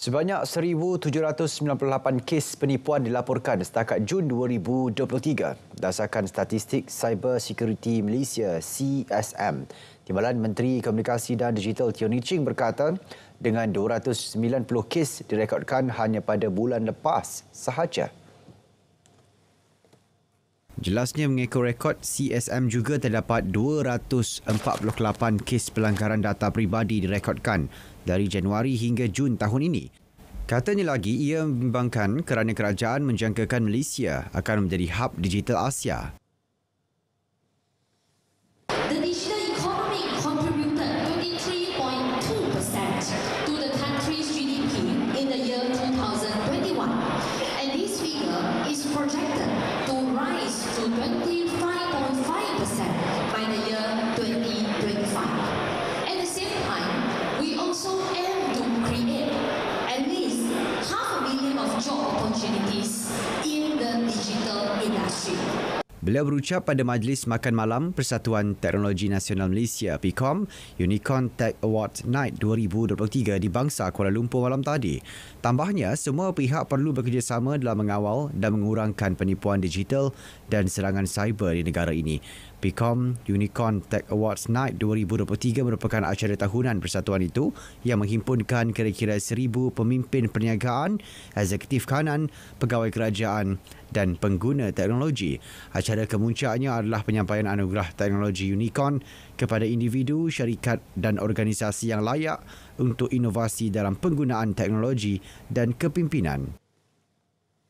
Sebanyak 1,798 kes penipuan dilaporkan setakat Jun 2023 dasarkan statistik Cyber Security Malaysia CSM. Timbalan Menteri Komunikasi dan Digital Tio Ching berkata dengan 290 kes direkodkan hanya pada bulan lepas sahaja. Jelasnya mengikut rekod CSM juga terdapat 248 kes pelanggaran data peribadi direkodkan dari Januari hingga Jun tahun ini. Katanya lagi ia membangkan kerana kerajaan menjangkakan Malaysia akan menjadi hub digital Asia. Malaysia. Beliau berucap pada majlis makan malam Persatuan Teknologi Nasional Malaysia PIKOM Unicorn Tech Award Night 2023 di Bangsa Kuala Lumpur malam tadi. Tambahnya, semua pihak perlu bekerjasama dalam mengawal dan mengurangkan penipuan digital dan serangan cyber di negara ini. Becom Unicorn Tech Awards Night 2023 merupakan acara tahunan persatuan itu yang menghimpunkan kira-kira seribu pemimpin perniagaan, eksekutif kanan, pegawai kerajaan dan pengguna teknologi. Acara kemuncaknya adalah penyampaian anugerah teknologi Unicorn kepada individu, syarikat dan organisasi yang layak untuk inovasi dalam penggunaan teknologi dan kepimpinan.